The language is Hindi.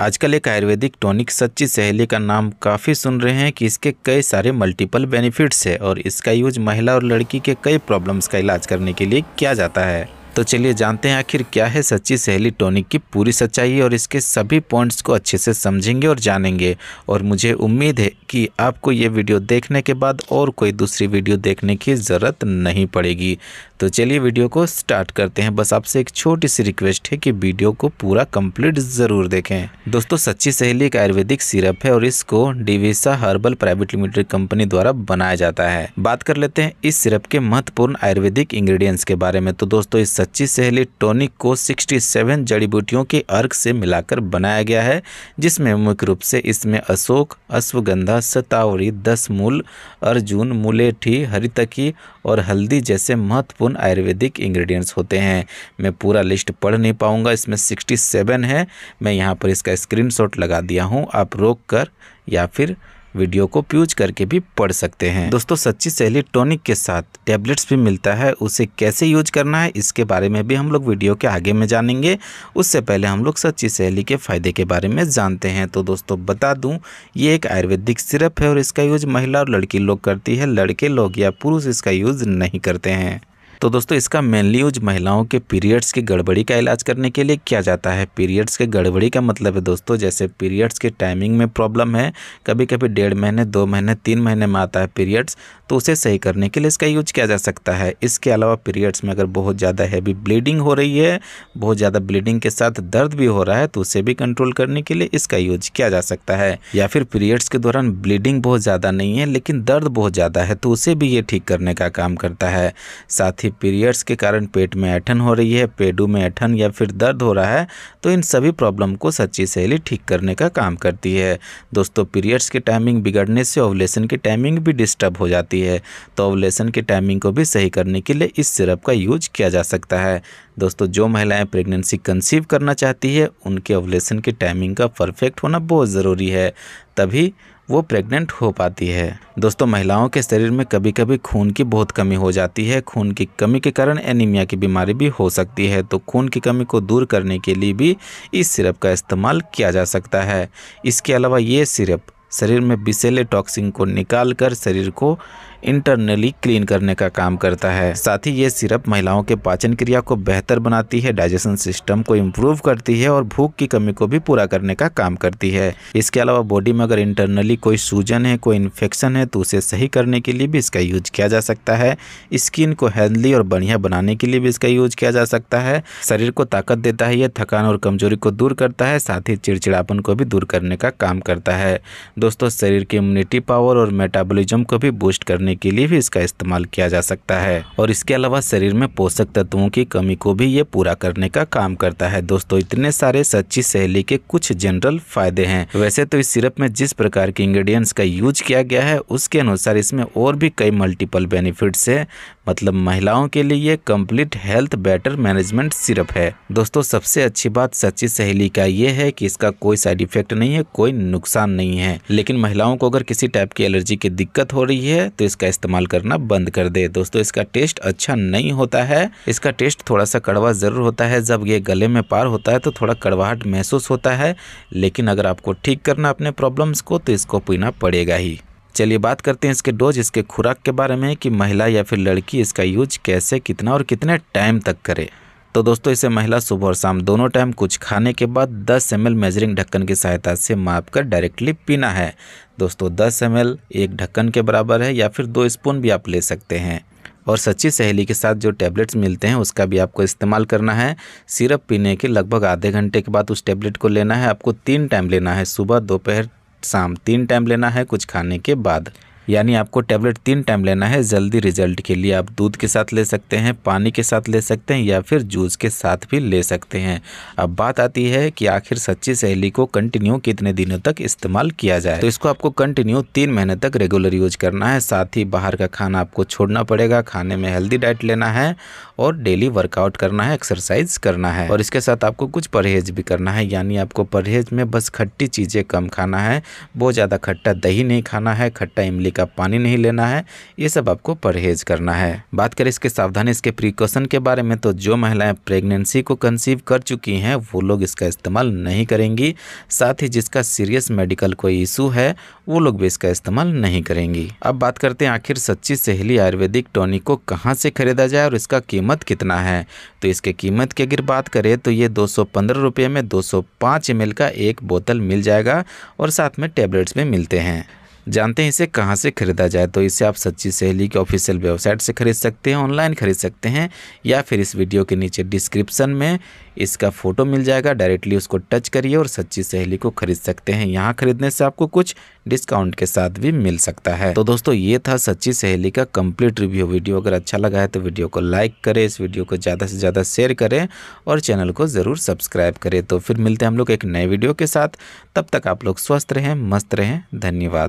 आजकल एक आयुर्वेदिक टॉनिक सच्ची सहेली का नाम काफ़ी सुन रहे हैं कि इसके कई सारे मल्टीपल बेनिफिट्स है और इसका यूज महिला और लड़की के कई प्रॉब्लम्स का इलाज करने के लिए किया जाता है तो चलिए जानते हैं आखिर क्या है सच्ची सहेली टॉनिक की पूरी सच्चाई और इसके सभी पॉइंट्स को अच्छे से समझेंगे और जानेंगे और मुझे उम्मीद है कि आपको ये वीडियो देखने के बाद और कोई दूसरी वीडियो देखने की ज़रूरत नहीं पड़ेगी तो चलिए वीडियो को स्टार्ट करते हैं बस आपसे एक छोटी सी रिक्वेस्ट है कि वीडियो को पूरा कंप्लीट ज़रूर देखें दोस्तों सच्ची सहेली एक आयुर्वेदिक सिरप है और इसको डिविसा हर्बल प्राइवेट लिमिटेड कंपनी द्वारा बनाया जाता है बात कर लेते हैं इस सिरप के महत्वपूर्ण आयुर्वेदिक इंग्रेडिएंट्स के बारे में तो दोस्तों इस सच्ची सहेली टॉनिक को 67 जड़ी बूटियों के अर्घ से मिलाकर बनाया गया है जिसमें मुख्य रूप से इसमें अशोक अश्वगंधा सतावरी दस मूल अर्जुन मुलेठी हरितकी और हल्दी जैसे महत्वपूर्ण आयुर्वेदिक इंग्रेडिएंट्स होते हैं मैं पूरा लिस्ट पढ़ नहीं पाऊँगा इसमें 67 है मैं यहाँ पर इसका स्क्रीनशॉट लगा दिया हूँ आप रोक कर या फिर वीडियो को प्यूज करके भी पढ़ सकते हैं दोस्तों सच्ची सहेली टॉनिक के साथ टेबलेट्स भी मिलता है उसे कैसे यूज करना है इसके बारे में भी हम लोग वीडियो के आगे में जानेंगे उससे पहले हम लोग सच्ची सहेली के फ़ायदे के बारे में जानते हैं तो दोस्तों बता दूँ ये एक आयुर्वेदिक सिरप है और इसका यूज महिला और लड़की लोग करती है लड़के लोग या पुरुष इसका यूज नहीं करते हैं तो दोस्तों इसका मेनली यूज महिलाओं के पीरियड्स की गड़बड़ी का इलाज करने के लिए किया जाता है पीरियड्स के गड़बड़ी का मतलब है दोस्तों जैसे पीरियड्स के टाइमिंग में प्रॉब्लम है कभी कभी डेढ़ महीने दो महीने तीन महीने में आता है पीरियड्स तो उसे सही करने के लिए इसका यूज किया जा सकता है इसके अलावा पीरियड्स में अगर बहुत ज़्यादा हैवी ब्लीडिंग हो रही है बहुत ज़्यादा ब्लीडिंग के साथ दर्द भी हो रहा है तो उसे भी कंट्रोल करने के लिए इसका यूज किया जा सकता है या फिर पीरियड्स के दौरान ब्लीडिंग बहुत ज़्यादा नहीं है लेकिन दर्द बहुत ज़्यादा है तो उसे भी ये ठीक करने का काम करता है साथ ही पीरियड्स के कारण पेट में ऐठन हो रही है पेडू में ऐठन या फिर दर्द हो रहा है तो इन सभी प्रॉब्लम को सच्ची सहेली ठीक करने का काम करती है दोस्तों पीरियड्स की टाइमिंग बिगड़ने से ओवलेसन की टाइमिंग भी डिस्टर्ब हो जाती है तो ओवलेसन की टाइमिंग को भी सही करने के लिए इस सिरप का यूज किया जा सकता है दोस्तों जो महिलाएं प्रेगनेंसी कंसीव करना चाहती है उनके ओवलेसन की टाइमिंग का परफेक्ट होना बहुत ज़रूरी है तभी वो प्रेग्नेंट हो पाती है दोस्तों महिलाओं के शरीर में कभी कभी खून की बहुत कमी हो जाती है खून की कमी के कारण एनीमिया की बीमारी भी हो सकती है तो खून की कमी को दूर करने के लिए भी इस सिरप का इस्तेमाल किया जा सकता है इसके अलावा ये सिरप शरीर में बिसेले टॉक्सिन को निकाल कर शरीर को इंटरनली क्लीन करने का काम करता है साथ ही ये सिरप महिलाओं के पाचन क्रिया को बेहतर बनाती है डाइजेशन सिस्टम को इम्प्रूव करती है और भूख की कमी को भी पूरा करने का काम करती है इसके अलावा बॉडी में अगर इंटरनली कोई सूजन है कोई इन्फेक्शन है तो उसे सही करने के लिए भी इसका यूज किया जा सकता है स्किन को हेल्दी और बढ़िया बनाने के लिए भी इसका यूज किया जा सकता है शरीर को ताकत देता है यह थकान और कमजोरी को दूर करता है साथ ही चिड़चिड़ापन को भी दूर करने का काम करता है दोस्तों शरीर की इम्यूनिटी पावर और मेटाबोलिज्म को भी बूस्ट करने करने के लिए भी इसका इस्तेमाल किया जा सकता है और इसके अलावा शरीर में पोषक तत्वों की कमी को भी ये पूरा करने का काम करता है दोस्तों इतने सारे सच्ची सहेली के कुछ जनरल फायदे हैं वैसे तो इस सिरप में जिस प्रकार के इंग्रेडिएंट्स का यूज किया गया है उसके अनुसार इसमें और भी कई मल्टीपल बेनिफिट्स है मतलब महिलाओं के लिए ये complete health better management syrup है दोस्तों सबसे अच्छी बात सच्ची सहेली का ये है कि इसका कोई साइड इफेक्ट नहीं है कोई नुकसान नहीं है लेकिन महिलाओं को अगर किसी टाइप की एलर्जी की दिक्कत हो रही है तो इसका इस्तेमाल करना बंद कर दे दोस्तों इसका टेस्ट अच्छा नहीं होता है इसका टेस्ट थोड़ा सा कड़वा जरूर होता है जब ये गले में पार होता है तो थोड़ा कड़वाहट महसूस होता है लेकिन अगर आपको ठीक करना अपने प्रॉब्लम्स को तो इसको पीना पड़ेगा ही चलिए बात करते हैं इसके डोज इसके खुराक के बारे में कि महिला या फिर लड़की इसका यूज कैसे कितना और कितने टाइम तक करे तो दोस्तों इसे महिला सुबह और शाम दोनों टाइम कुछ खाने के बाद 10 एम मेजरिंग ढक्कन की सहायता से माप कर डायरेक्टली पीना है दोस्तों 10 एम एक ढक्कन के बराबर है या फिर दो स्पून भी आप ले सकते हैं और सच्ची सहेली के साथ जो टैबलेट्स मिलते हैं उसका भी आपको इस्तेमाल करना है सिरप पीने के लगभग आधे घंटे के बाद उस टैबलेट को लेना है आपको तीन टाइम लेना है सुबह दोपहर शाम तीन टाइम लेना है कुछ खाने के बाद यानी आपको टैबलेट तीन टाइम लेना है जल्दी रिजल्ट के लिए आप दूध के साथ ले सकते हैं पानी के साथ ले सकते हैं या फिर जूस के साथ भी ले सकते हैं अब बात आती है कि आखिर सच्ची सहेली को कंटिन्यू कितने दिनों तक इस्तेमाल किया जाए तो इसको आपको कंटिन्यू तीन महीने तक रेगुलर यूज करना है साथ ही बाहर का खाना आपको छोड़ना पड़ेगा खाने में हेल्दी डाइट लेना है और डेली वर्कआउट करना है एक्सरसाइज करना है और इसके साथ आपको कुछ परहेज भी करना है यानी आपको परहेज में बस खट्टी चीज़ें कम खाना है बहुत ज़्यादा खट्टा दही नहीं खाना है खट्टा इमली का पानी नहीं लेना है ये सब आपको परहेज करना है बात करें इसके सावधानी इसके प्रिकॉशन के बारे में तो जो महिलाएं प्रेगनेंसी को कंसीव कर चुकी हैं वो लोग इसका इस्तेमाल नहीं करेंगी साथ ही जिसका सीरियस मेडिकल कोई इशू है वो लोग भी इसका इस्तेमाल नहीं करेंगी अब बात करते हैं आखिर सच्ची सहेली आयुर्वेदिक टॉनिक को कहाँ से खरीदा जाए और इसका कीमत कितना है तो इसके कीमत की अगर बात करें तो ये दो सौ में दो सौ का एक बोतल मिल जाएगा और साथ में टेबलेट्स भी मिलते हैं जानते हैं इसे कहाँ से ख़रीदा जाए तो इसे आप सच्ची सहेली की ऑफिशियल वेबसाइट से ख़रीद सकते हैं ऑनलाइन ख़रीद सकते हैं या फिर इस वीडियो के नीचे डिस्क्रिप्शन में इसका फ़ोटो मिल जाएगा डायरेक्टली उसको टच करिए और सच्ची सहेली को ख़रीद सकते हैं यहाँ ख़रीदने से आपको कुछ डिस्काउंट के साथ भी मिल सकता है तो दोस्तों ये था सच्ची सहेली का कम्प्लीट रिव्यू वीडियो अगर अच्छा लगा है तो वीडियो को लाइक करें इस वीडियो को ज़्यादा से ज़्यादा शेयर करें और चैनल को ज़रूर सब्सक्राइब करें तो फिर मिलते हैं हम लोग एक नए वीडियो के साथ तब तक आप लोग स्वस्थ रहें मस्त रहें धन्यवाद